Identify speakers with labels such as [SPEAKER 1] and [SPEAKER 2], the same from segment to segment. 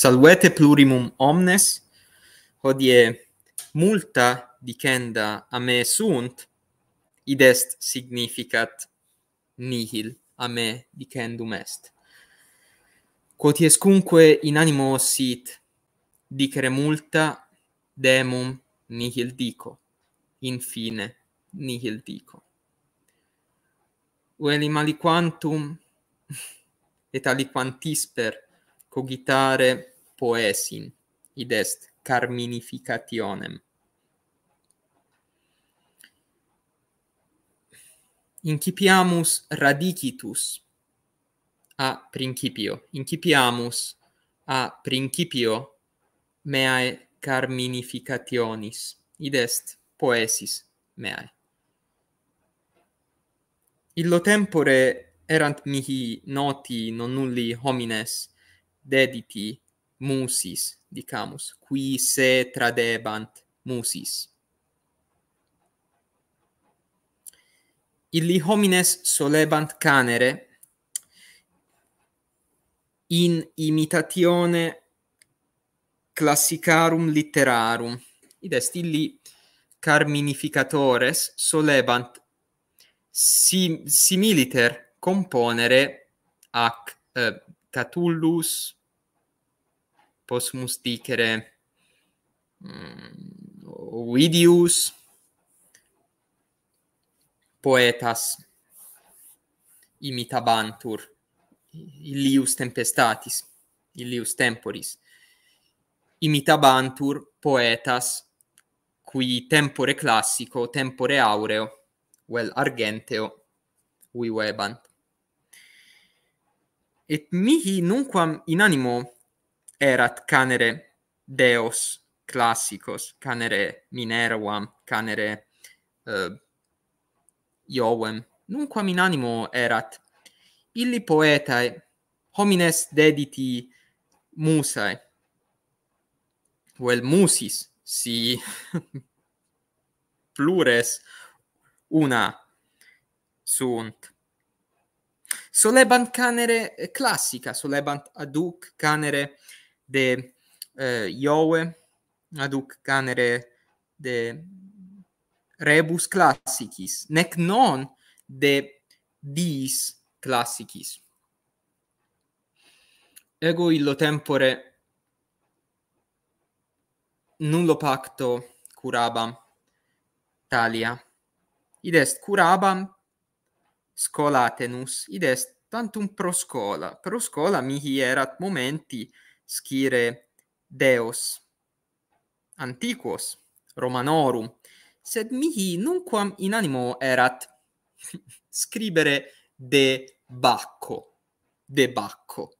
[SPEAKER 1] salvete plurimum omnes hodie multa dicenda a me sunt id est significat nihil a me dicendum est quotiescunque in animo sit dicere multa demum nihil dico infine nihil dico ueli mali quantum et ali quantisper cogitare poesin id est carminificationem incipiamus radicitus a principio incipiamus a principio meae carminificationis id est poesis meae illo tempore erant mihi noti non nulli homines dediti musis dicamus qui se tradebant musis illi homines solebant canere in imitatione classicarum litterarum id est illi carminificatores solebant sim similiter componere ac eh, Catullus possumus dicere mm, Ovidius poetas imitabantur illius tempestatis illius temporis imitabantur poetas qui tempore classico tempore aureo vel argenteo vivebant et mihi nunquam in animo erat canere deos classicos canere minervam, canere uh, eh, iovem nunquam in animo erat illi poetae homines dediti musae vel musis si plures una sunt solebant canere classica solebant aduc canere de eh, Iowa aduc canere de rebus classicis nec non de dies classicis ego illo tempore nullo pacto curabam talia id est curabam scolatenus id est tantum pro scola pro scola mihi erat momenti scire deos antiquos romanorum sed mihi nunquam in animo erat scribere de bacco de bacco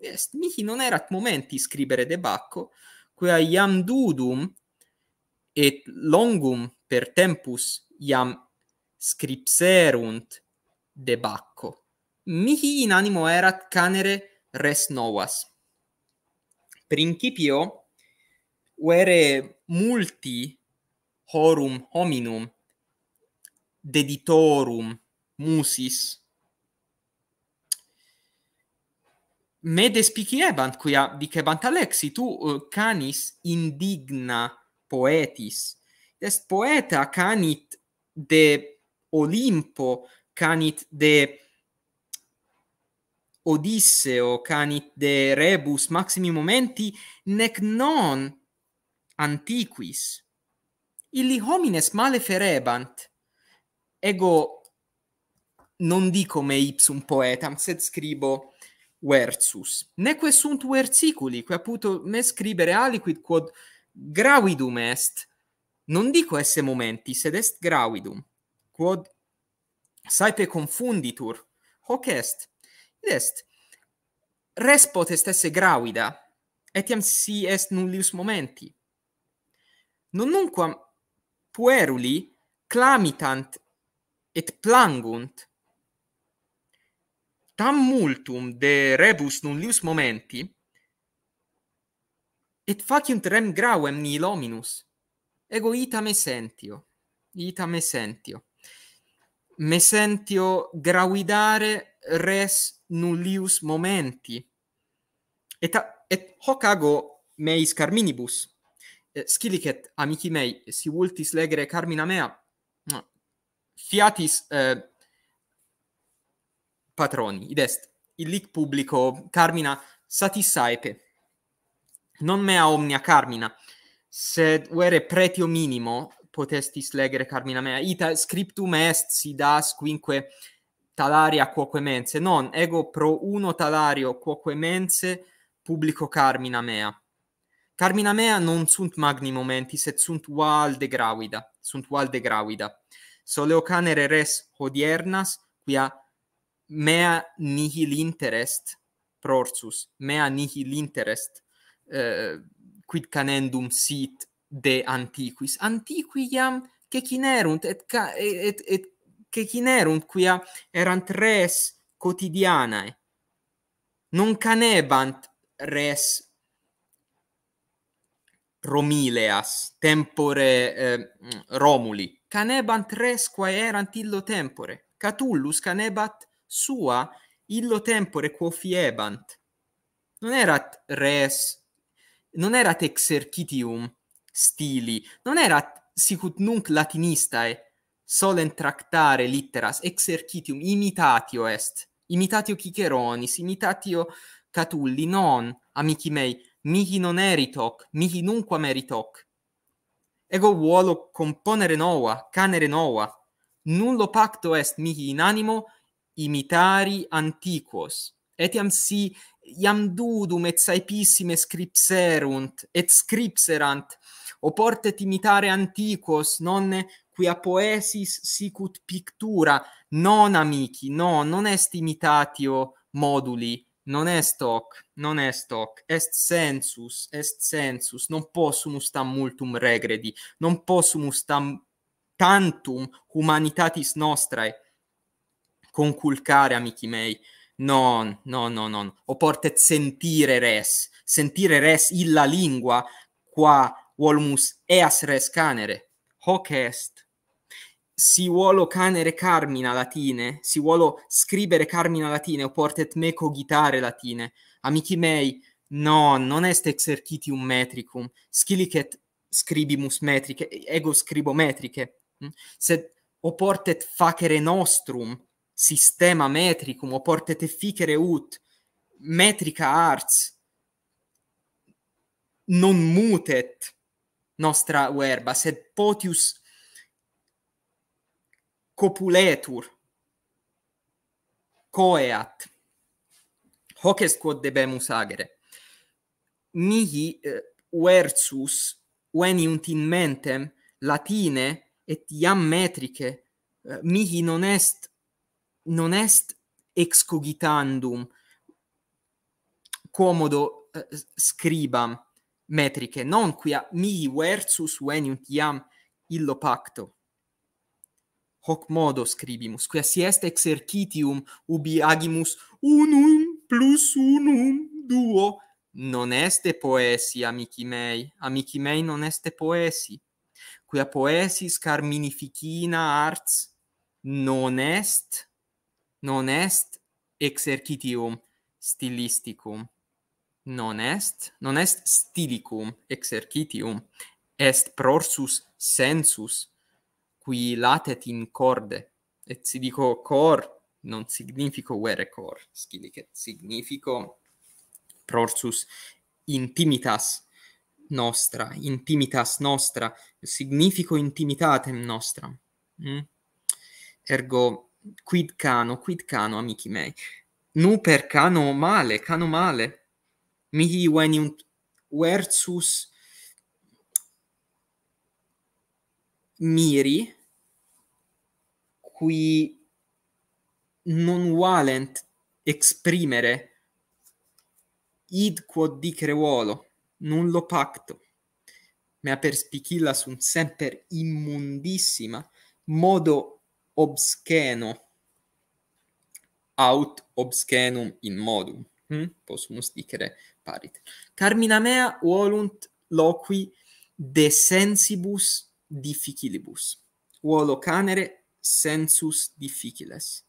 [SPEAKER 1] est mihi non erat momenti scribere de bacco quia iam dudum et longum per tempus iam scripserunt de bacco mihi in animo erat canere res novas principio vere multi horum hominum deditorum musis me despiciebant quia dicebant Alexi tu uh, canis indigna poetis est poeta canit de olimpo canit de Odisseo canit de rebus maximi momenti nec non antiquis illi homines male ferebant ego non dico me ipsum poetam sed scribo versus neque sunt versiculi quae puto me scribere aliquid quod gravidum est non dico esse momenti sed est gravidum quod saepe confunditur hoc est Id est, res potest esse gravida, etiam si est nullius momenti. Non nunquam pueruli clamitant et plangunt, tam multum de rebus nullius momenti, et faciunt rem gravem nil hominus. Ego ita me sentio, ita me sentio. Me sentio gravidare res nullius momenti. Et, et hoc ago meis carminibus. Scilicet, amici mei, si vultis legere carmina mea, fiatis eh, patroni, id est, illic publico carmina satis saepe. Non mea omnia carmina, sed vere pretio minimo potestis legere carmina mea. Ita scriptum est, si das, quinque, eh, talaria quoque mense, non, ego pro uno talario quoque mense publico carmina mea. Carmina mea non sunt magni momenti, sed sunt valde gravida, sunt valde gravida. Soleo canere res hodiernas, quia mea nihil interest prorsus, mea nihil interest eh, quid canendum sit de antiquis. Antiqui iam cecinerunt, et, et, et che quinerum quia erant res quotidianae non canebant res romileas tempore eh, romuli canebant res quae erant illo tempore catullus canebat sua illo tempore quo fiebant non erat res non erat exercitium stili non erat sicut nunc latinistae Solent tractare litteras, exercitium, imitatio est. Imitatio Ciceronis, imitatio Catulli, non, amici mei, mihi non erit hoc, mihi nunquam erit hoc. Ego volo componere nova, canere nova. Nullo pacto est mihi in animo imitari antiquos. Etiam si iam dudum et saepissime scripserunt, et scripserant, oportet imitare antiquos, nonne... Quia poesis sicut pictura non amici no non est imitatio moduli non est hoc non est hoc est sensus est sensus non possumus musta multum regredi non possumus musta tantum humanitatis nostrae conculcare amici mei non no no no o porte sentire res sentire res illa lingua qua volmus eas res canere hoc est si volo canere carmina latine si volo scribere carmina latine o portet me cogitare latine amici mei no non est exercitium metricum scilicet scribimus metrice ego scribo metriche, hm? sed o portet facere nostrum sistema metricum o portet efficere ut metrica arts non mutet nostra verba sed potius copuletur coeat hoc est quod debemus agere mihi eh, versus veniunt in mentem latine et iam metriche eh, mihi non est non est excogitandum commodo eh, scribam metriche non quia mihi versus veniunt iam illo pacto hoc modo scribimus, quia si est exercitium ubi agimus unum plus unum duo, non este poesi, amici mei, amici mei, non este poesi, quia poesis carminificina arts non est, non est exercitium stilisticum, non est, non est stilicum exercitium, est prorsus sensus, qui latet in corde et si dico cor non significo vere cor scilicet significo prorsus intimitas nostra intimitas nostra significo intimitatem nostra mm? ergo quid cano quid cano amici mei nu per cano male cano male mihi veniunt versus miri qui non valent exprimere id quod dicere volo non lo pacto mea perspicilla sunt semper immundissima modo obsceno aut obscenum in modum hm? possumus dicere parit carmina mea volunt loqui de sensibus difficilibus. Volo canere sensus difficiles.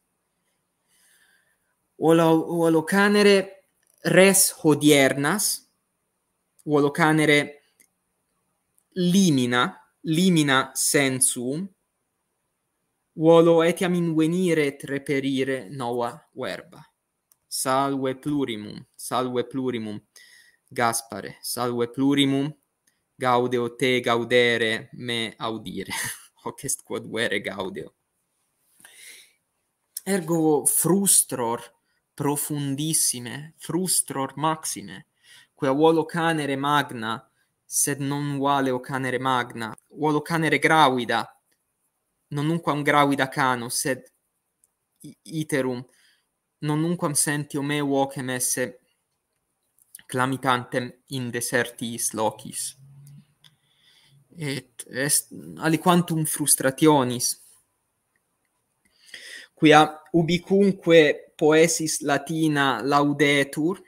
[SPEAKER 1] Volo canere res hodiernas. Volo canere limina, limina sensum. Volo etiam invenire et reperire nova verba. Salve plurimum. Salve plurimum, Gaspare. Salve plurimum gaudeo te gaudere me audire hoc est quod vere gaudeo ergo frustror profundissime frustror maxime quia volo canere magna sed non vale o canere magna volo canere gravida non unquam gravida cano sed iterum non unquam sentio me vocem esse clamitantem in desertis locis et est aliquantum frustrationis quia ubicunque poesis latina laudetur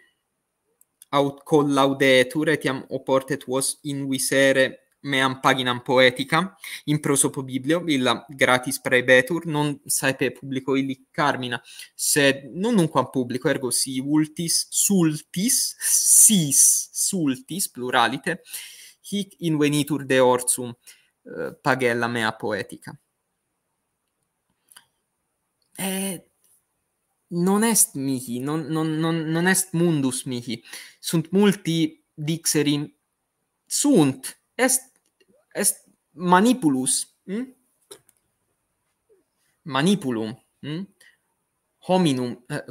[SPEAKER 1] aut collaudetur etiam oportet vos in visere meam paginam poetica in prosopo biblio illa gratis praebetur non saepe publico illi carmina sed non nunquam publico ergo si ultis sultis sis sultis pluralite hic in venitur de orsum eh, pagella mea poetica e eh, non est mihi non non non non est mundus mihi sunt multi dixeri sunt est est manipulus hm manipulum hm hominum eh,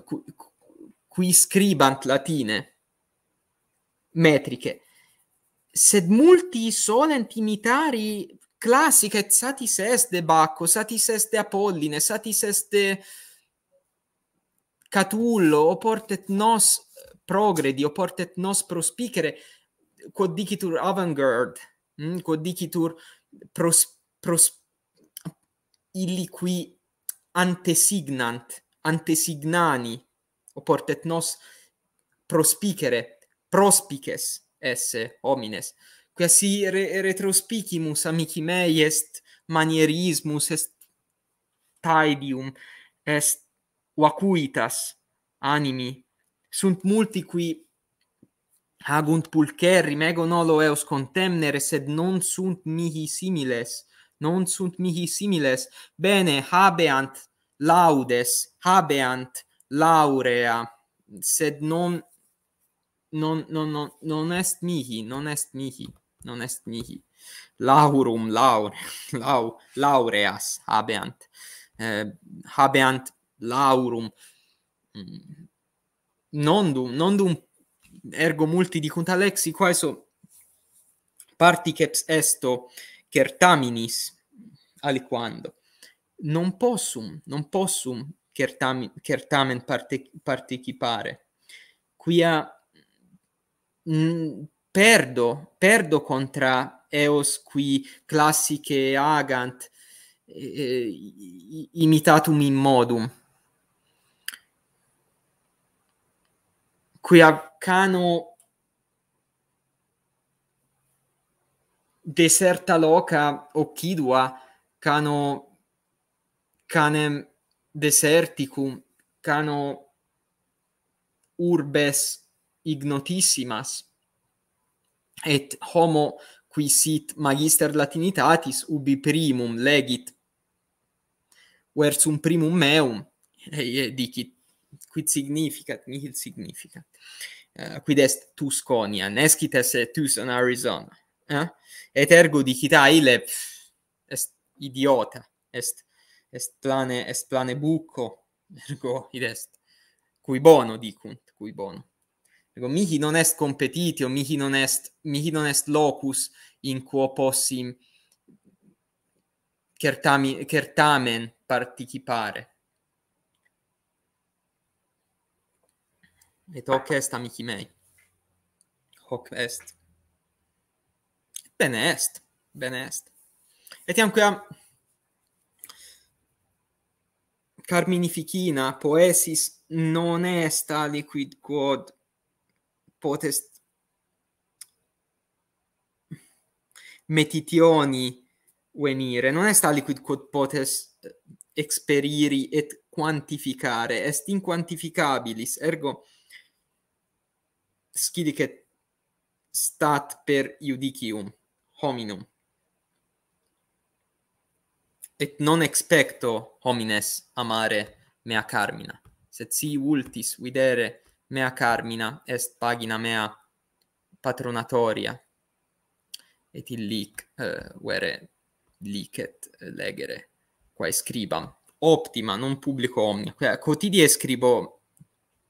[SPEAKER 1] qui scribant latine metrice sed multi solent imitari classica et satis est de Bacco, satis est de Apolline, satis est de Catullo, oportet nos progredi, oportet nos prospicere, quod dicitur avant-garde, hm, quod dicitur pros, pros, illi qui antesignant, antesignani, oportet nos prospicere, prospices, esse homines quia si re retrospicimus amici mei est manierismus est taedium est vacuitas animi sunt multi qui agunt pulcherri mego nolo eos contemnere sed non sunt mihi similes non sunt mihi similes bene habeant laudes habeant laurea sed non non non non non est mihi non est mihi non est mihi laurum laur lau laureas habeant eh, habeant laurum mm. non dum non dum ergo multi dicunt alexi quae so particeps esto certaminis aliquando non possum non possum certamen certamen parte quia Mm, perdo perdo contra eos qui classiche agant eh, imitatum in modum qui a cano deserta loca occidua cano canem deserticum cano urbes ignotissimas et homo qui sit magister latinitatis ubi primum legit versum primum meum e dicit quid significat nihil significat uh, quid est tusconia nescit esse tuson arizona eh? et ergo dicit aile ah, est idiota est est plane est plane bucco ergo id est cui bono dicunt cui bono ego mihi non est competitio mihi non est mihi non est locus in quo possim certami certamen participare et hoc est amici mei hoc est bene est bene est etiam quia carminificina poesis non est aliquid quod potest metitioni venire non est aliquid quod potest experiri et quantificare est inquantificabilis ergo scilicet stat per iudicium hominum et non expecto homines amare mea carmina sed si ultis videre mea carmina est pagina mea patronatoria et illic uh, eh, licet legere quae scribam optima non publico omnia quae quotidie scribo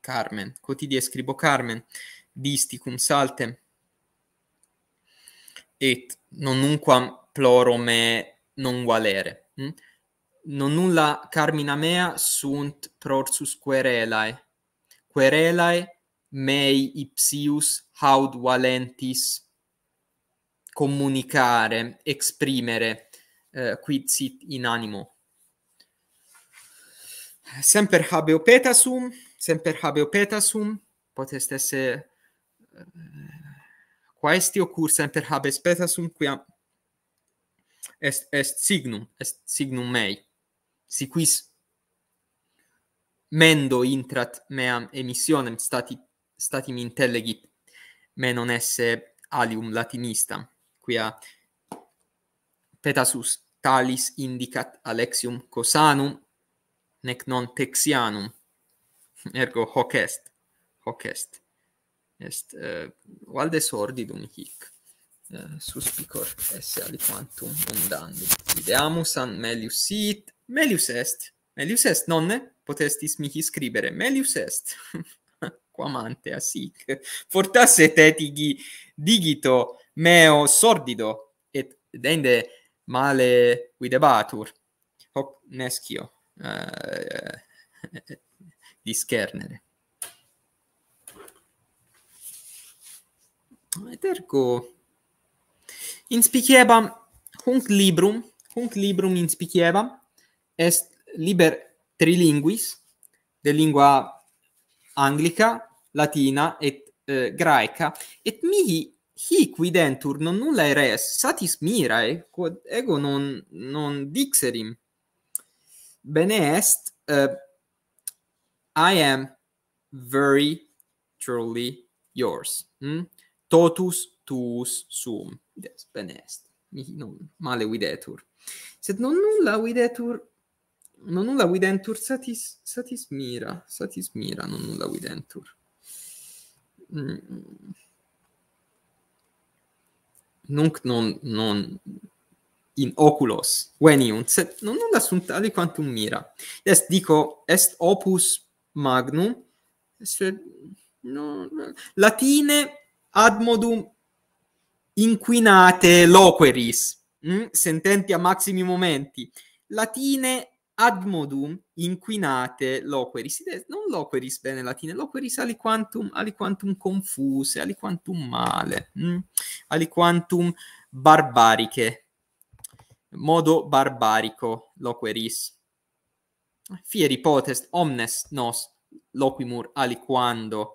[SPEAKER 1] carmen quotidie scribo carmen disti cum saltem et non nunquam ploro me non valere hm? non nulla carmina mea sunt prorsus querelae
[SPEAKER 2] querelae
[SPEAKER 1] mei ipsius haud valentis comunicare exprimere eh, quid sit in animo semper habeo petasum semper habeo petasum potest esse eh, quaestio cur semper habes petasum quia est est signum est signum mei si quis mendo intrat meam emissionem stati stati mi intelligit me non esse alium latinistam quia petasus talis indicat alexium cosanum nec non texianum ergo hoc est hoc est est uh, eh, valde sordidum hic uh, suspicor esse aliquantum undandum ideamus an melius sit melius est Melius est nonne potestis mihi scribere Melius est quam ante asic fortasse tetigi digito meo sordido et dende male videbatur hoc nescio uh, discernere et ergo inspiciebam hunc librum hunc librum inspiciebam est liber trilinguis de lingua anglica, latina et eh, graeca et mihi hic videntur non nulla eres satis mirae eh, quod ego non non dixerim bene est uh, i am very truly yours mm? totus tuus sum bene est mihi non male videtur sed non nulla videtur non nulla videntur satis satis mira satis mira non nulla videntur mm. nunc non non in oculos veniunt, sed non nulla sunt ali quantum mira est dico est opus magnum sed no, no. latine ad modum inquinate loqueris mm? sententia maximi momenti latine ad modum inquinate loqueris non loqueris bene latine loqueris aliquantum aliquantum confuse aliquantum male mm? aliquantum barbariche modo barbarico loqueris fieri potest omnes nos loquimur aliquando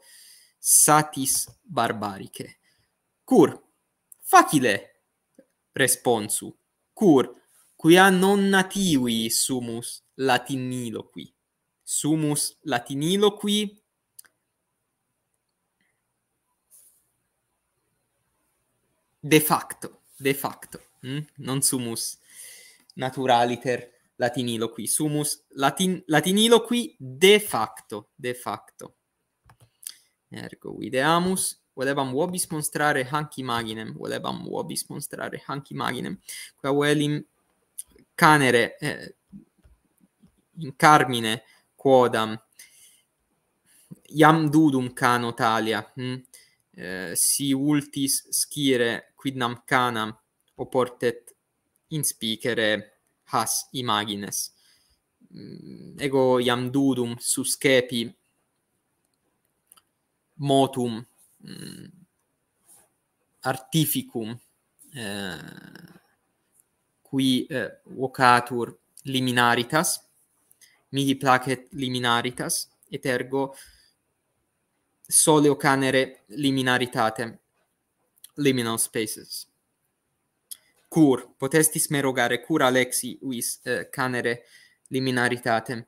[SPEAKER 1] satis barbariche cur facile responsu cur quia non nativi sumus latiniloqui. Sumus latiniloqui de facto, de facto, hm? non sumus naturaliter latiniloqui, sumus latin latiniloqui de facto, de facto. Ergo videamus volebam vobis monstrare hanc imaginem, volebam vobis monstrare hanc imaginem, qua velim canere eh, in carmine quodam iam dudum cano talia hm? eh, si ultis scire quidnam canam oportet in spicere has imagines mm, ego iam dudum suscepi motum mm, artificum eh, qui eh, vocatur liminaritas mihi placet liminaritas et ergo soleo canere liminaritate liminal spaces cur potestis merogare cur alexi uis eh, canere liminaritate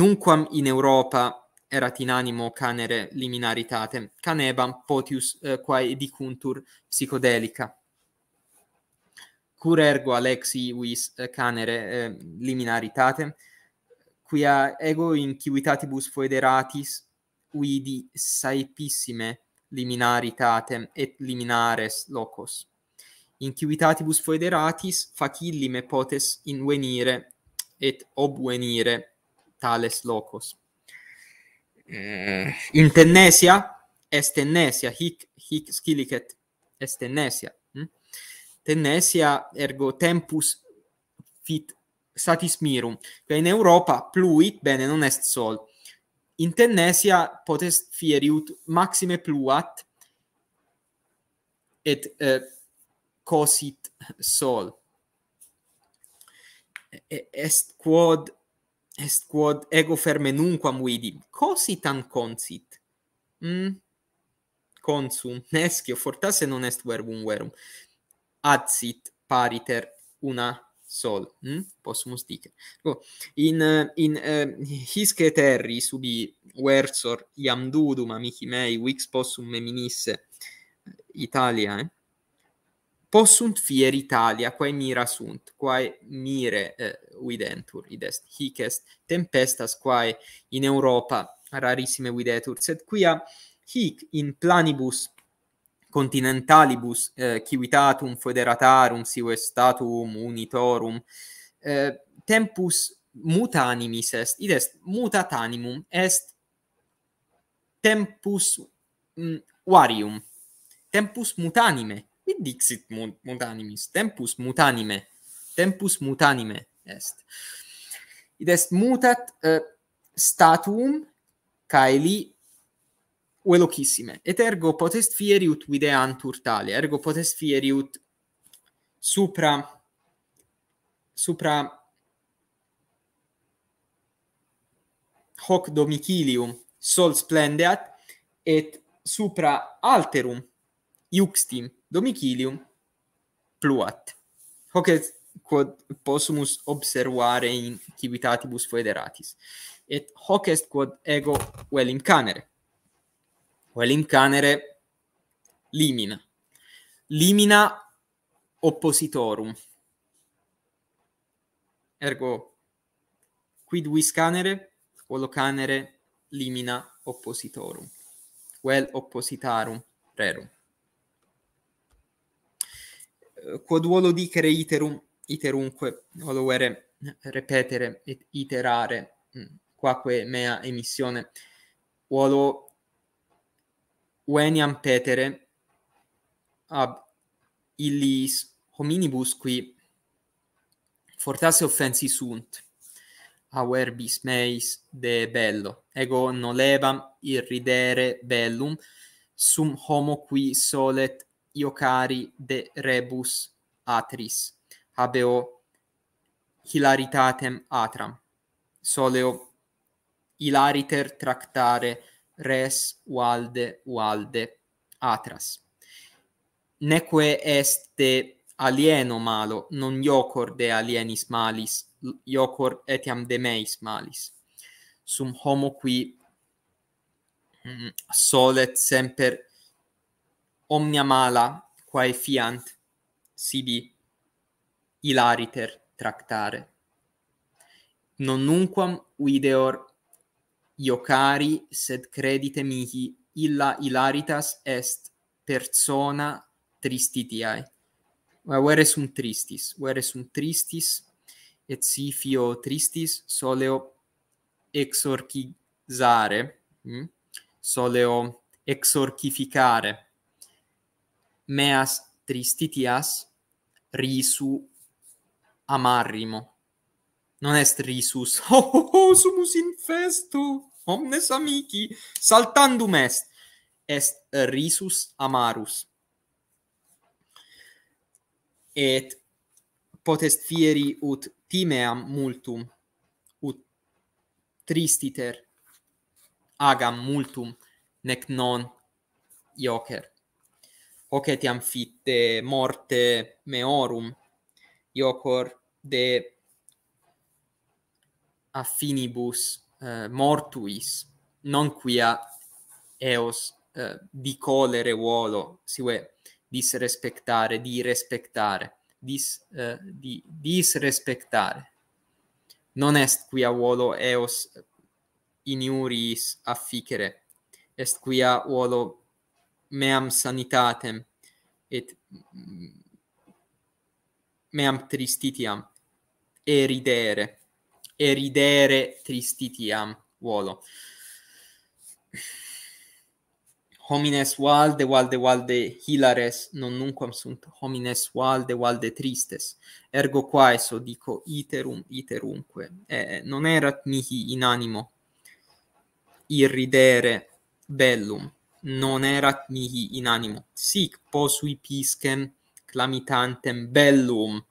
[SPEAKER 1] nunquam in europa erat in animo canere liminaritate canebam potius eh, quae dicuntur psychodelica cur ergo Alexi vis eh, canere eh, liminaritate quia ego in civitatibus foederatis uidi saepissime liminaritate et liminares locos in civitatibus foederatis me potes invenire et obvenire tales locos eh, in tennesia est tennesia hic hic scilicet est tennesia tenesia ergo tempus fit satis mirum quae in europa pluit bene non est sol in tenesia potest fieri ut maxime pluat et eh, cosit sol est quod est quod ego ferme nunquam vidim Cositan consit mm consum nescio fortasse non est verbum verum adsit pariter una sol hm possumus dicere go in in uh, eh, his keteri subi versor iam dudum amici mei vix possum meminisse eh, italia eh? possunt fier italia quae mira sunt quae mire eh, videntur id est hic est tempestas quae in europa rarissime videtur sed quia hic in planibus continentalibus eh, civitatum federatarum sive statum unitorum eh, tempus muta animis est id est mutat animum est tempus mm, varium tempus mutanime id dixit mutanimis tempus mutanime tempus mutanime est id est mutat eh, statum caeli velocissime et ergo potest fieri ut videantur tali ergo potest fieri ut supra supra hoc domicilium sol splendeat et supra alterum iuxtim domicilium pluat hoc est quod possumus observare in civitatibus foederatis et hoc est quod ego vel in canere Welling canere limina. Limina oppositorum. Ergo, quid vis canere, volo canere limina oppositorum. quel oppositarum rerum. Eh, quod volo dicere iterum, iterunque, volo ere eh, repetere et iterare, mm, quaque mea emissione, volo veniam petere ab illis hominibus qui fortasse offensi sunt a verbis meis de bello ego nolevam irridere bellum sum homo qui solet iocari de rebus atris habeo hilaritatem atram soleo hilariter tractare res valde valde atras. Neque est de alieno malo, non iocor de alienis malis, iocor etiam de meis malis. Sum homo qui mm, solet semper omnia mala quae fiant sibi hilariter tractare non nunquam videor iocari sed credite mihi illa hilaritas est persona tristitiae ma vere sunt tristis vere sunt tristis et si fio tristis soleo exorcizare hm? soleo exorcificare meas tristitias risu amarrimo non est risus oh, oh, oh, sumus in festo omnes amici, saltandum est, est risus amarus. Et potest fieri ut timeam multum, ut tristiter agam multum, nec non ioker. Hoc etiam fit de morte meorum, iocor de affinibus Eh, mortuis non quia eos eh, di dicolere volo sive disrespectare di respectare dis eh, di disrespectare non est quia volo eos iuris afficere est quia volo meam sanitatem et mm, meam tristitiam eridere Eridere tristitiam volo. Homines valde, valde, valde, hilares non nunquam sunt. Homines valde, valde, tristes. Ergo quaeso dico iterum, iterumque. Non erat mihi in animo irridere bellum. Non erat mihi in animo. Sic posui piscem clamitantem bellum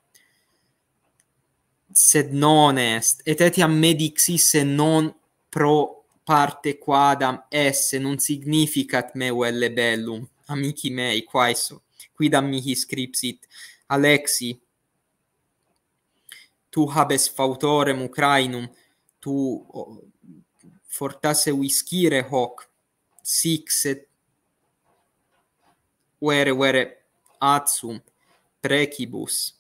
[SPEAKER 1] sed non est et etiam et non pro parte quadam esse non significat me vel bellum amici mei quae so quidam mihi scripsit alexi tu habes fautorem ucrainum tu fortasse uiscire hoc sic sed vere vere atsum precibus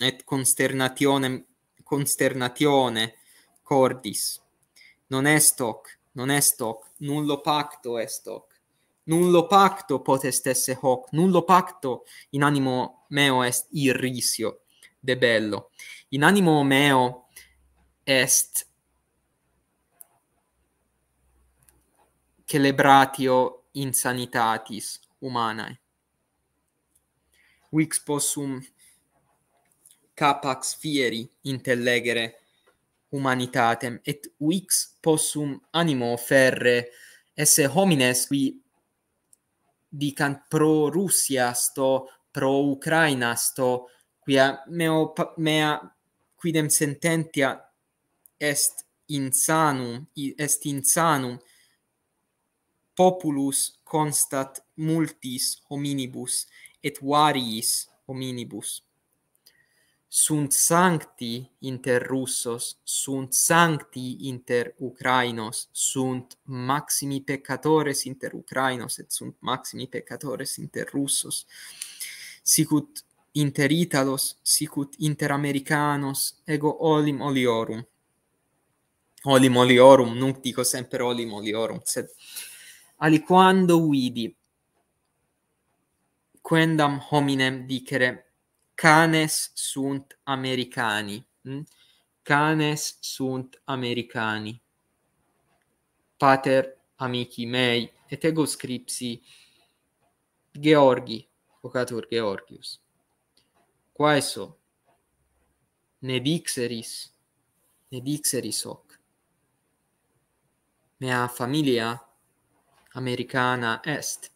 [SPEAKER 1] et consternationem consternatione cordis non est hoc non est hoc nullo pacto est hoc nullo pacto potest esse hoc nullo pacto in animo meo est irrisio de bello in animo meo est celebratio insanitatis humanae Uix possum capax fieri intellegere humanitatem et uix possum animo ferre esse homines qui dicant pro russia sto pro ucraina sto qui a meo mea quidem sententia est insanum est insanum populus constat multis hominibus et variis hominibus sunt sancti inter russos sunt sancti inter ukrainos sunt maximi peccatores inter ukrainos et sunt maximi peccatores inter russos sic ut inter italos sic ut inter americanos ego olim oliorum olim oliorum nunc dico semper olim oliorum sed aliquando vidi quendam hominem dicere canes sunt americani. Hm? Canes sunt americani. Pater amici mei, et ego scripsi Georgi, vocatur Georgius. Quaeso ne dixeris, ne dixeris hoc. Mea familia americana est,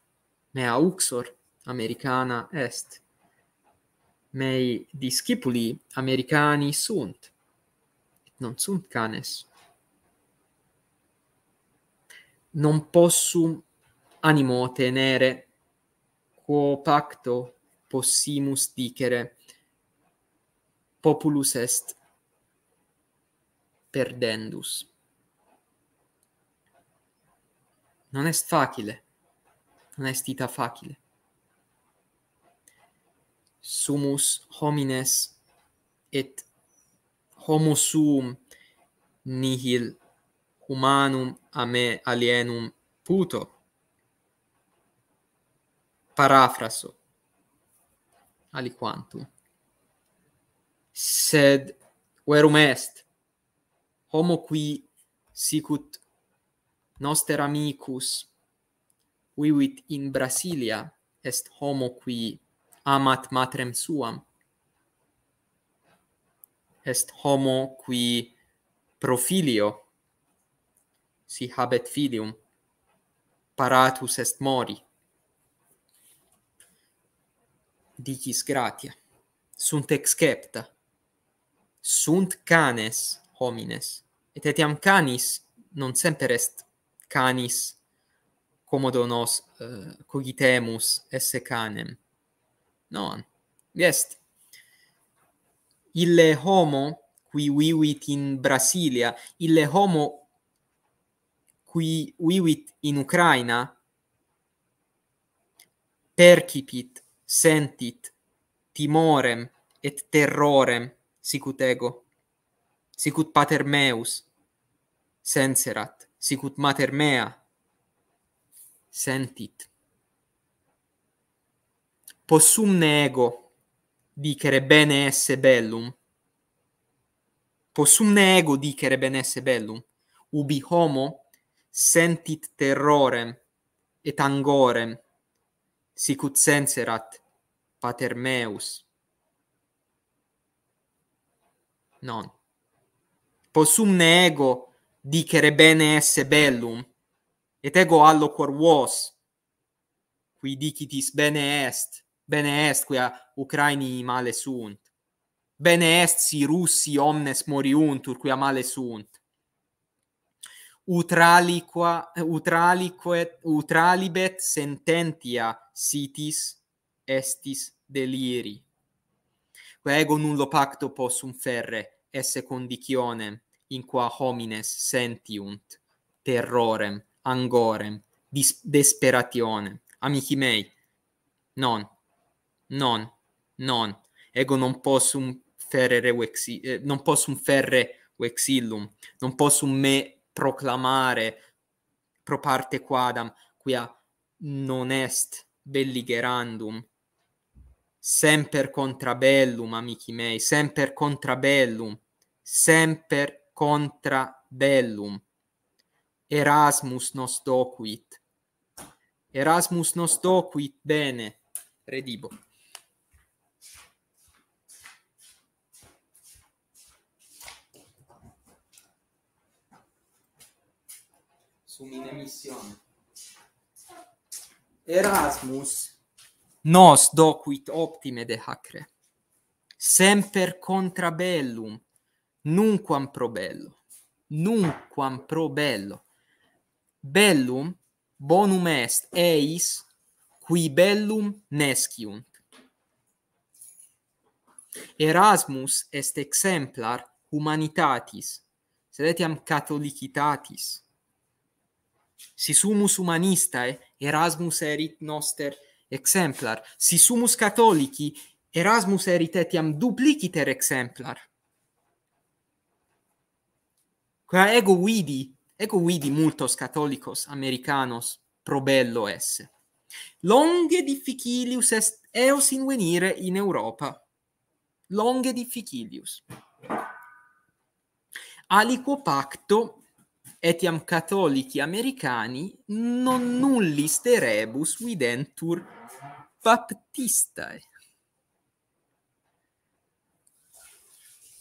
[SPEAKER 1] mea uxor americana est, mei discipuli americani sunt. Non sunt canes. Non possum animo tenere quo pacto possimus dicere populus est perdendus. Non est facile. Non est ita facile sumus homines et homo sum nihil humanum a me alienum puto parafraso aliquantum sed verum est homo qui sicut noster amicus vivit in brasilia est homo qui amat matrem suam est homo qui profilio si habet filium paratus est mori dicis gratia sunt excepta sunt canes homines et etiam canis non semper est canis commodo nos uh, cogitemus esse canem non est ille homo qui vivit in brasilia ille homo qui vivit in ucraina percipit sentit timorem et terrorem sic ut ego sic ut pater meus senserat sic ut mater mea sentit possum nego dicere bene esse bellum possum nego dicere bene esse bellum ubi homo sentit terrorem et angorem sic ut senserat pater meus non possum nego dicere bene esse bellum et ego allo cor vos qui dicitis bene est bene est quia Ucraini male sunt bene est si Russi omnes moriunt ur quia male sunt utraliqua utralique, utralibet sententia sitis estis deliri quae ego nullo pacto possum ferre esse condicione in qua homines sentiunt terrorem angorem disperatione amici mei non non non ego non posso ferre wex eh, non posso ferre wexillum non posso me proclamare pro parte quadam quia non est belligerandum semper contra bellum amici mei semper contra bellum semper contra bellum erasmus nos docuit erasmus nos docuit bene redibo su mine mission Erasmus nos docuit optime de hacre semper contra bellum nunquam pro bello nunquam pro bello bellum bonum est eis qui bellum nesciunt Erasmus est exemplar humanitatis sed etiam catholicitatis Si sumus humanistae Erasmus erit noster exemplar. Si sumus catholici Erasmus erit etiam dupliciter exemplar. Qua ego vidi, ego vidi multos catholicos americanos pro bello esse. Longe difficilius est eos invenire in Europa. Longe difficilius. Aliquo pacto etiam catholici americani non nullis de rebus videntur baptistae.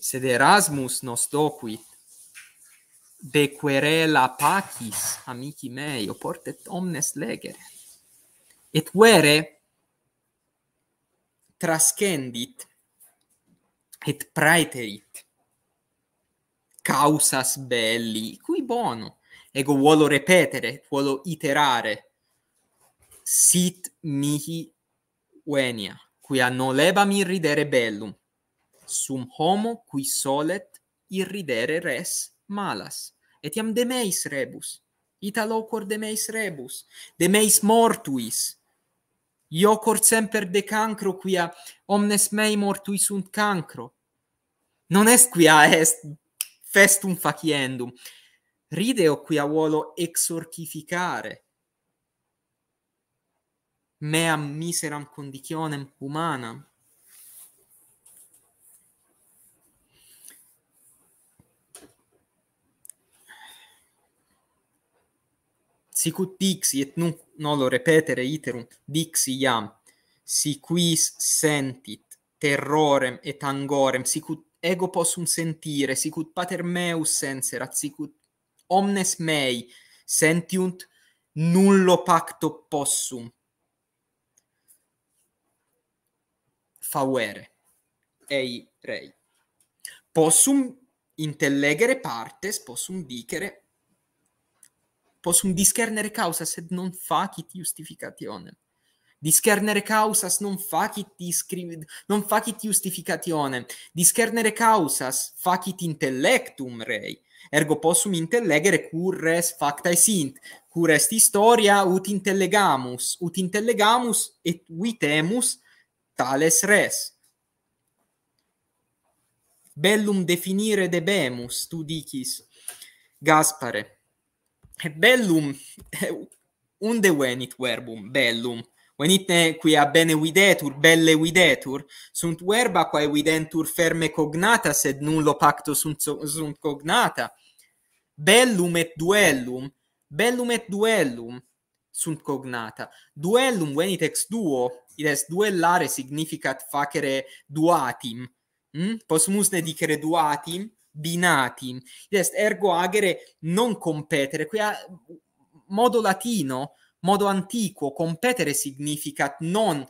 [SPEAKER 1] Sed Erasmus nos docuit de querela pacis, amici mei, oportet omnes legere, et vere trascendit et praeterit, causas belli, cui bono. Ego volo repetere, volo iterare. Sit mihi venia, quia nolebam irridere bellum. Sum homo qui solet irridere res malas. Etiam de meis rebus. Ita locor de meis rebus. De meis mortuis. Iocor semper de cancro, quia omnes mei mortui sunt cancro. Non est quia est festum faciendum. Rideo quia volo exorcificare meam miseram conditionem humanam. Sicut dixi, et nunc nolo repetere iterum, dixi iam, si quis sentit terrorem et angorem, sicut ego possum sentire, sicut pater meus senserat, sicut omnes mei sentiunt, nullo pacto possum fauere, ei rei. Possum intellegere partes, possum dicere, possum discernere causa, sed non facit justificationem discernere causas non facit iscrivit non facit justificatione discernere causas facit intellectum rei ergo possum intellegere cur res facta sint cur est historia ut intellegamus ut intellegamus et vitemus tales res bellum definire debemus tu dicis gaspare et bellum unde venit verbum bellum venite qui a bene videtur, belle videtur, sunt verba quae videntur ferme cognata, sed nullo pacto sunt, sunt cognata. Bellum et duellum, bellum et duellum sunt cognata. Duellum venitex ex duo, id est duellare significat facere duatim. Mm? Hm? Posmus ne dicere duatim, binatim. Id est ergo agere non competere, quia modo latino, modo antico competere significa non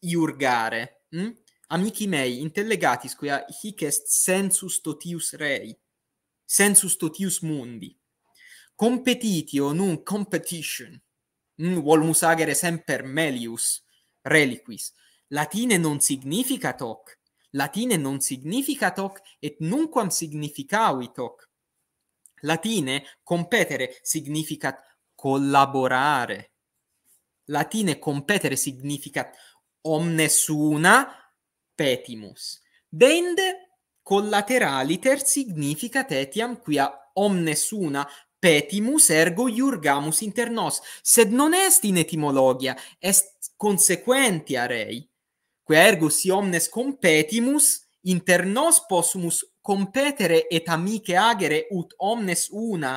[SPEAKER 1] iurgare hm? amici mei intellegatis quia hic est sensus totius rei sensus totius mundi competitio nun competition non hm? volmus agere semper melius reliquis latine non significa hoc latine non significa hoc et nunquam significavit hoc Latine competere significat collaborare. Latine competere significat omnes una petimus. Dende collateraliter significat etiam quia omnes una petimus ergo iurgamus inter nos. Sed non est in etimologia, est consequentia rei, quia ergo si omnes competimus inter nos possumus competere et amice agere ut omnes una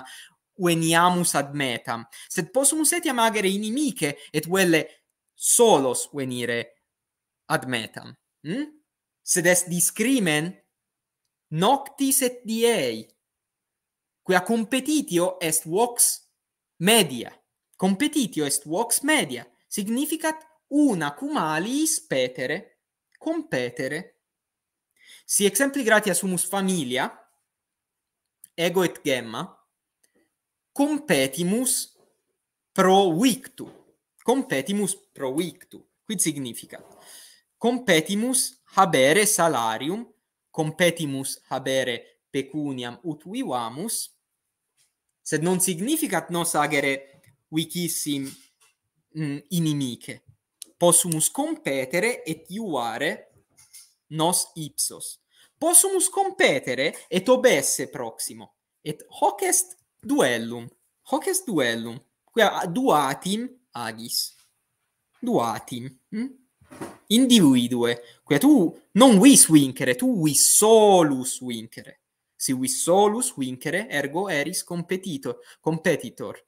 [SPEAKER 1] veniamus ad metam sed possumus etiam agere inimice et velle solos venire ad metam hm sed est discrimen noctis et diei qui a competitio est vox media competitio est vox media significat una cum aliis petere competere Si exempli gratia sumus familia, ego et gemma, competimus pro victu. Competimus pro victu. Quid significa? Competimus habere salarium, competimus habere pecuniam ut vivamus, sed non significat nos agere vicissim mm, inimice. Possumus competere et iuare nos ipsos. Possumus competere et obesse proximo. Et hoc est duellum. Hoc est duellum. Quia duatim agis. Duatim. Hm? Individue. Quia tu non vis vincere, tu vis solus vincere. Si vis solus vincere, ergo eris competitor. Competitor.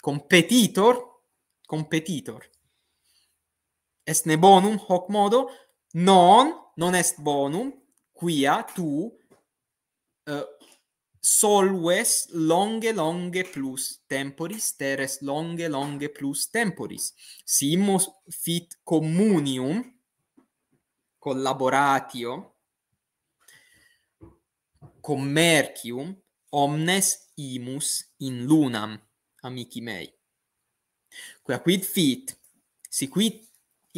[SPEAKER 1] Competitor. Competitor. Est ne bonum hoc modo non non est bonum quia tu uh, solves longe longe plus temporis teres longe longe plus temporis simus fit communium collaboratio commercium omnes imus in lunam amici mei quia quid fit si quid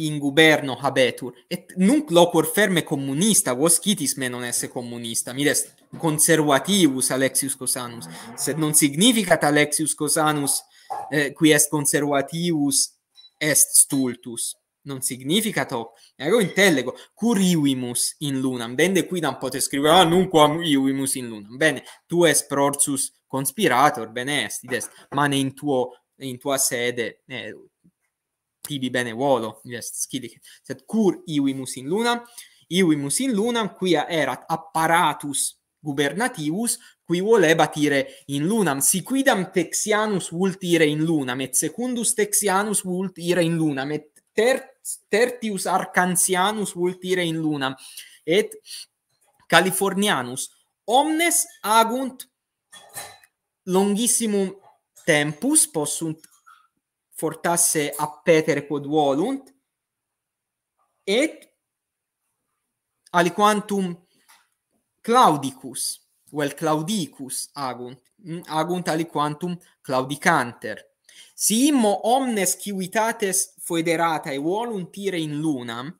[SPEAKER 1] in guberno habetur et nunc loquor ferme communista vos quitis me non esse communista mi est conservativus Alexius Cosanus sed non significat Alexius Cosanus eh, qui est conservativus est stultus non significat hoc ergo intellego curiuimus in lunam bende qui dan pote scrivere ah nunc quam iuimus in lunam bene tu es prorsus conspirator bene est id est mane in tuo in tua sede eh, tibi bene volo, yes, scidic, sed cur iui mus in luna? Iui mus in luna, quia erat apparatus gubernativus, qui volebat ire in lunam, si quidam texianus vult ire in lunam, et secundus texianus vult ire in lunam, et ter tertius arcansianus vult ire in lunam, et californianus, omnes agunt longissimum tempus possunt fortasse a petere quod volunt et aliquantum claudicus vel claudicus agunt hm, agunt aliquantum claudicanter si immo omnes civitates foederatae volunt ire in lunam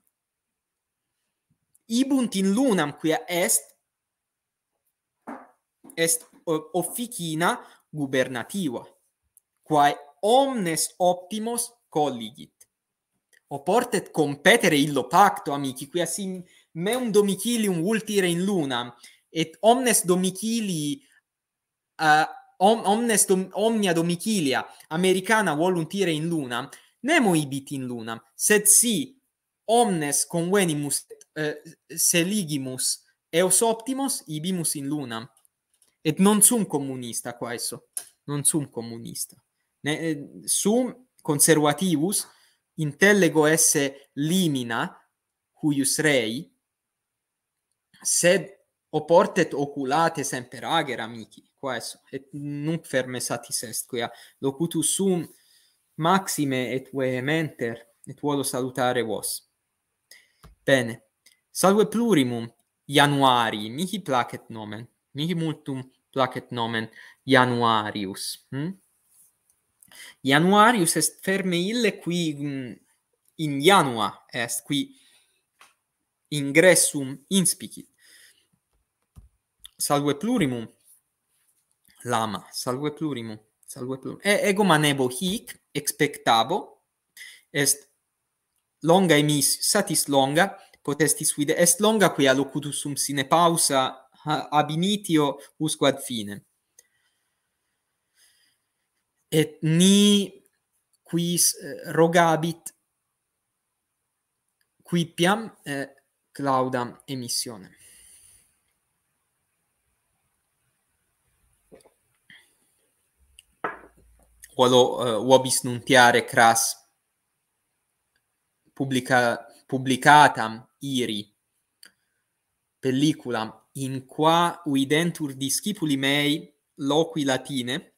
[SPEAKER 1] ibunt in lunam quia est est officina gubernativa quae omnes optimos colligit. Oportet competere illo pacto, amici, qui sim meum domicilium ultire in luna, et omnes domicili uh, om, omnes dom, omnia domicilia americana voluntire in luna, nemo ibit in luna, sed si omnes convenimus uh, seligimus eos optimos ibimus in luna. Et non sum communista quaeso, non sum communista ne, eh, sum conservativus intellego esse limina huius rei sed oportet oculate semper ager amici qua est et nunc ferme satis est quia locutus sum maxime et vehementer et volo salutare vos bene salve plurimum januari mihi placet nomen mihi multum placet nomen januarius hm? Januarius est ferme ille qui mm, in janua est, qui ingressum inspicit. Salve plurimum, lama, salve plurimum, salve plurimum. Ego manebo hic, expectabo, est longa emis, satis longa, potestis vide, est longa qui sum sine pausa ab initio usquad finem et ni quis eh, rogabit quipiam eh, claudam emissionem. Quello eh, uobis nuntiare cras publica, publicatam iri pelliculam in qua uidentur discipuli mei loqui latine –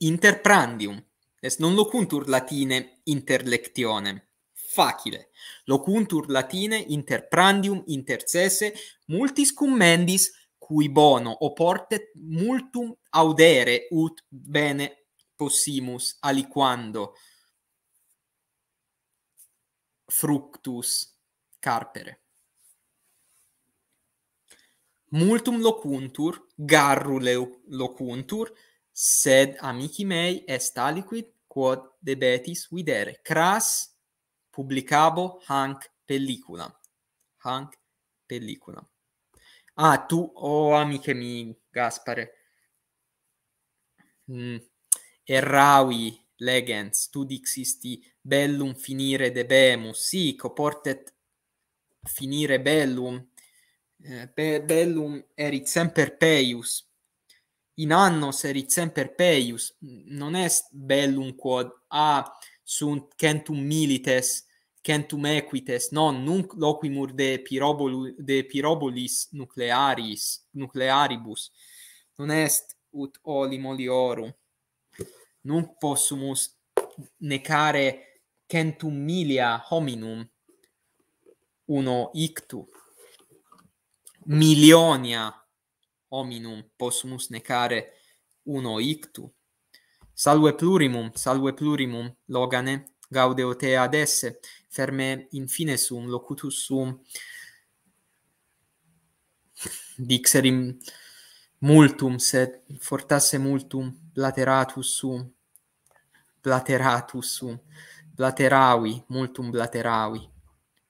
[SPEAKER 1] interprandium est non locuntur latine interlectione facile locuntur latine interprandium intercesse multis cum mendis cui bono oportet multum audere ut bene possimus aliquando fructus carpere multum locuntur garrule locuntur sed amici mei est aliquid quod debetis videre cras publicabo hanc pelliculam hanc pelliculam ah tu o oh, amiche mi gaspare mm. erraui legens tu dixisti bellum finire debemus si co finire bellum eh, be bellum erit semper peius in anno serit semper peius non est bellum quod a ah, sunt centum milites centum equites non nunc loquimur de pirobolu de pirobolis nuclearis nuclearibus non est ut oli moliorum nunc possumus necare centum milia hominum uno ictu milionia hominum possumus necare uno ictu. Salve plurimum, salve plurimum, logane, gaudeo te adesse, ferme infine sum, locutus sum, dixerim multum, sed fortasse multum, blateratus sum, blateratus sum, blateravi, multum blateravi,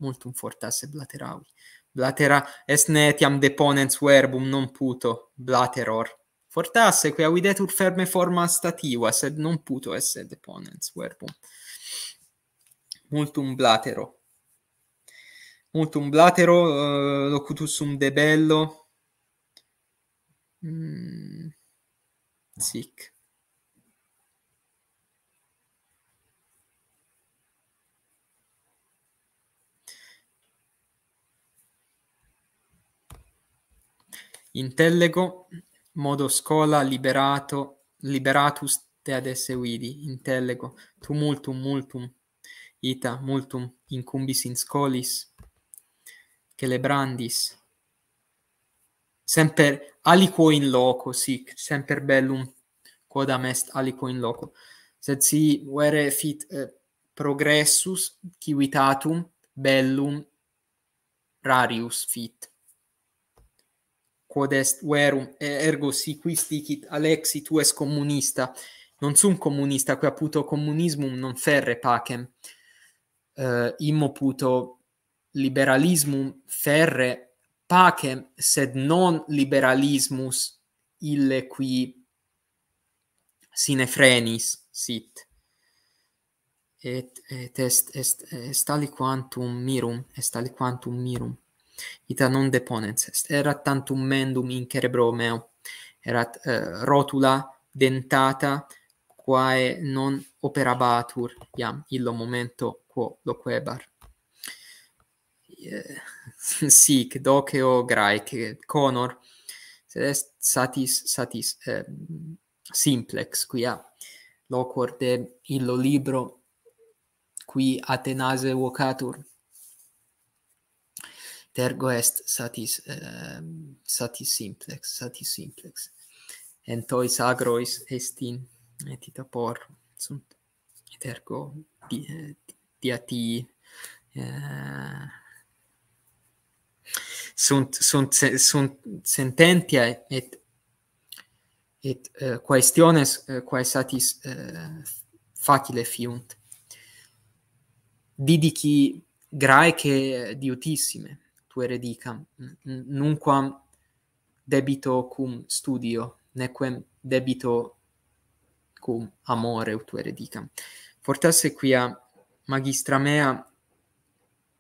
[SPEAKER 1] multum fortasse blateravi blatera est ne etiam deponens verbum non puto blateror fortasse qui videtur ferme forma stativa sed non puto esse deponens verbum multum blatero multum blatero uh, locutus sum de bello mm. sic intellego modo scola liberato liberatus te ad esse vidi intellego tumultum multum ita multum incumbis in scolis celebrandis semper aliquo in loco sic semper bellum quodam est aliquo in loco sed si vere fit eh, progressus civitatum bellum rarius fit quod est verum ergo si quis dicit Alexi tu es communista non sum communista qui puto communismum non ferre pacem uh, immo puto liberalismum ferre pacem sed non liberalismus ille qui sine frenis sit et, et est est est aliquantum mirum est aliquantum mirum ita non deponens est erat tantum mendum in cerebro meo erat eh, rotula dentata quae non operabatur iam illo momento quo loquebar eh, sic doceo graec conor sed est satis satis eh, simplex quia loquor de illo libro qui Atenase vocatur tergo est satis ehm, satis simplex satis simplex et tois agrois est in et ita por sunt et ergo di, eh, diati eh, sunt sunt sunt sententia et et uh, eh, quaestiones uh, quae satis uh, facile fiunt didici graeque diutissime tu dicam, nunquam debito cum studio nequem debito cum amore tu dicam. fortasse quia magistra mea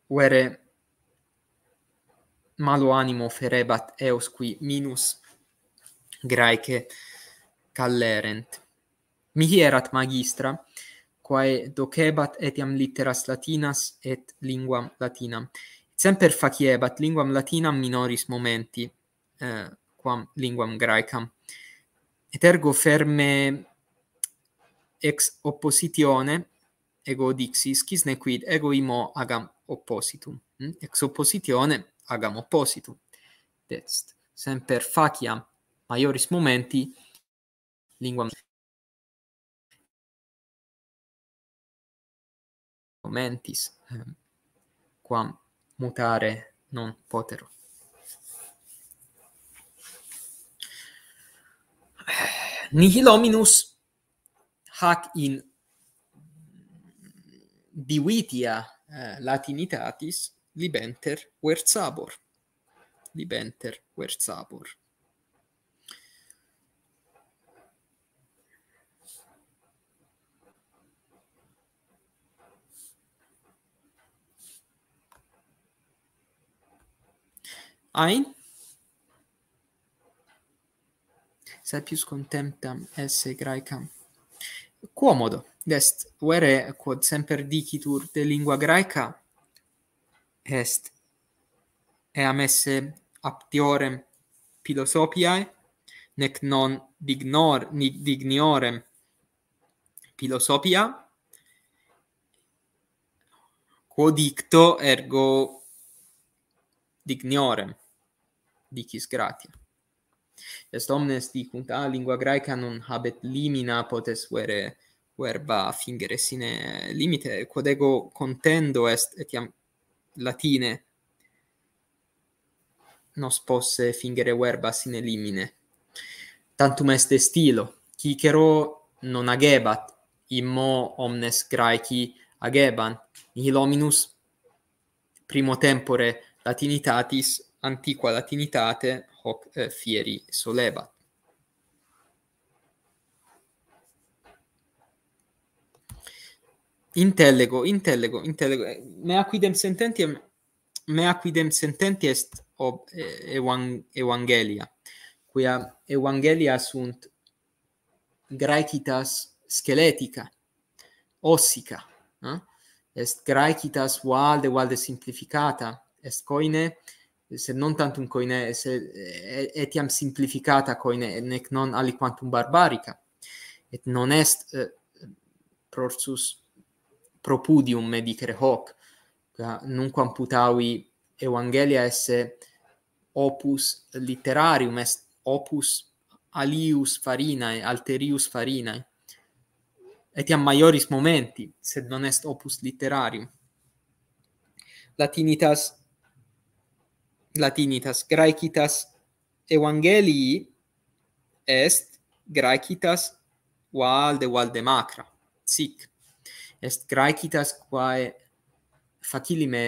[SPEAKER 1] uere malo animo ferebat eos qui minus graeque callerent mihi erat magistra quae docebat etiam litteras latinas et linguam latinam semper faciebat linguam latinam minoris momenti eh, quam linguam graecam et ergo ferme ex oppositione ego dixis quis ne quid ego imo agam oppositum hm? ex oppositione agam oppositum semper faciam maioris momenti linguam momentis eh, quam mutare non potero. Nihil hominus hac in divitia eh, latinitatis libenter versabor. Libenter versabor. ein sapius contemptam esse graecam quomodo dest vere quod semper dicitur de lingua graeca est eam esse aptiorem philosophiae nec non dignor ni digniorem philosophia quod dicto ergo dignorem dicis gratia. Est omnes dicunt, ah, lingua graeca non habet limina potes vere verba fingere sine limite, quod ego contendo est etiam latine nos posse fingere verba sine limine. Tantum est estilo. stilo, cicero non agebat, immo omnes graeci ageban, nihil hominus primo tempore latinitatis antiqua latinitate hoc eh, fieri solebat. Intellego, intellego, intellego. Mea quidem sententiam, mea quidem sententi est ob eh, evang evangelia, quia evangelia sunt graecitas skeletica, ossica, eh? est graecitas valde, valde simplificata, est coine, se non tantum coine se etiam simplificata coine nec non aliquantum barbarica et non est eh, prorsus propudium me dicere hoc ca nunc putavi evangelia esse opus literarium est opus alius farinae alterius farinae etiam maioris momenti sed non est opus literarium latinitas latinitas graecitas evangelii est graecitas valde, de de macra sic est graecitas quae facilime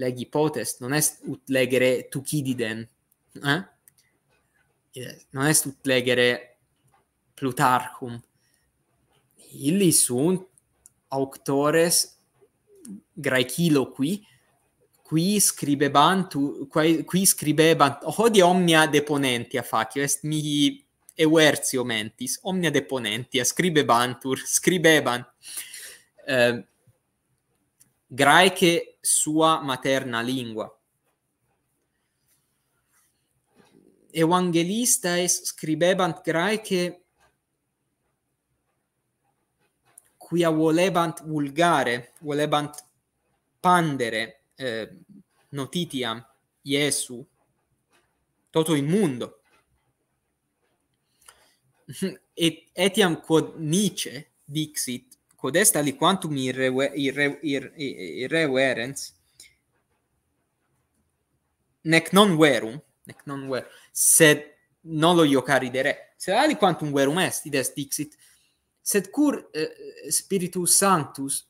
[SPEAKER 1] legi potest non est ut legere tucididen eh non est ut legere plutarchum illi sunt auctores graecilo qui qui scribebant qui, qui scribebant hodi omnia deponenti a facio est mi euertio mentis omnia deponenti a scribebantur scribebant eh, graeque sua materna lingua evangelista scribebant graeque quia volebant vulgare volebant pandere eh, notitiam Iesu toto in mundo. et etiam quod Nietzsche dixit, quod est ali quantum irre, irre, irre, erens, nec non verum, nec non verum, sed non lo iocari dere. Sed ali quantum verum est, id est dixit, sed cur eh, Spiritus Sanctus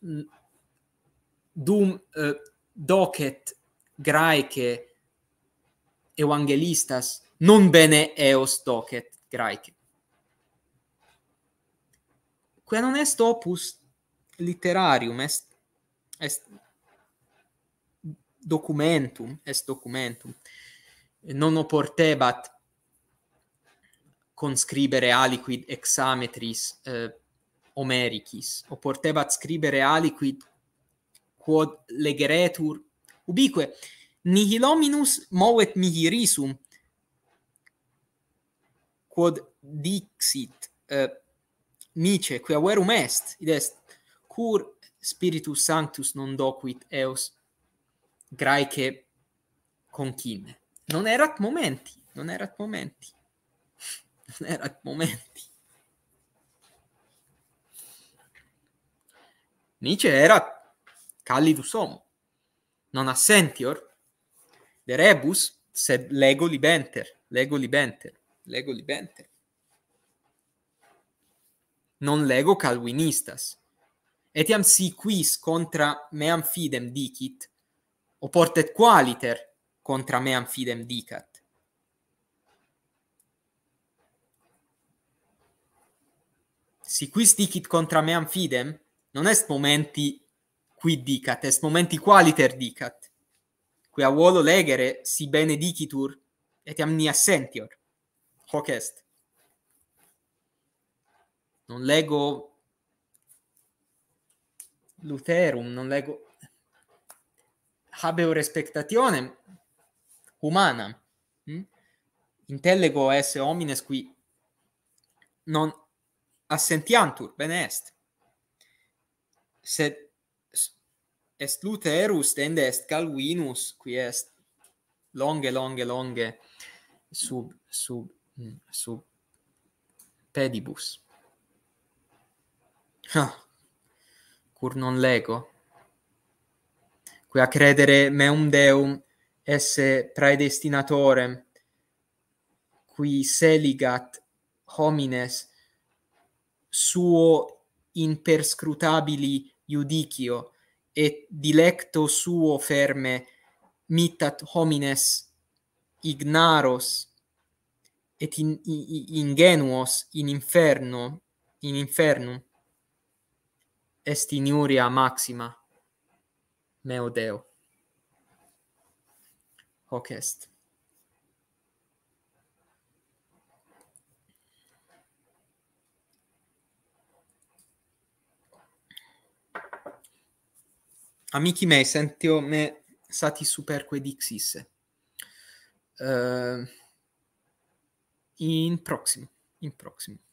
[SPEAKER 1] dum eh, docet graeque evangelistas non bene eos docet graeque. Quae non est opus literarium, est, est documentum, est documentum, non oportebat conscribere aliquid exametris eh, omericis, oportebat scribere aliquid quod legeretur ubique nihil hominus movet mihi risum quod dixit eh, mice qui averum est id est cur spiritus sanctus non docuit eos graeque concine non erat momenti non erat momenti non erat momenti Nice erat callidus homo non assentior de rebus sed lego libenter lego libenter lego libenter non lego calvinistas etiam si quis contra meam fidem dicit o portet qualiter contra meam fidem dicat si quis dicit contra meam fidem non est momenti qui dicat est momenti qualiter dicat qui a volo legere si bene dicitur et amni assentior. hoc est non lego Lutherum, non lego habeo respectatione humana hm? intellego esse homines qui non assentiantur bene est sed est Lutherus tende est Calvinus qui est longe longe longe sub sub mm, sub pedibus ha cur non lego qui a credere meum deum esse praedestinatorem qui seligat homines suo imperscrutabili iudicio et dilecto suo ferme mittat homines ignaros et in, in, ingenuos in inferno in infernum est in maxima meo deo hoc est amici miei, sentio me sati superque dixisse. Uh, in prossimo, in prossimo.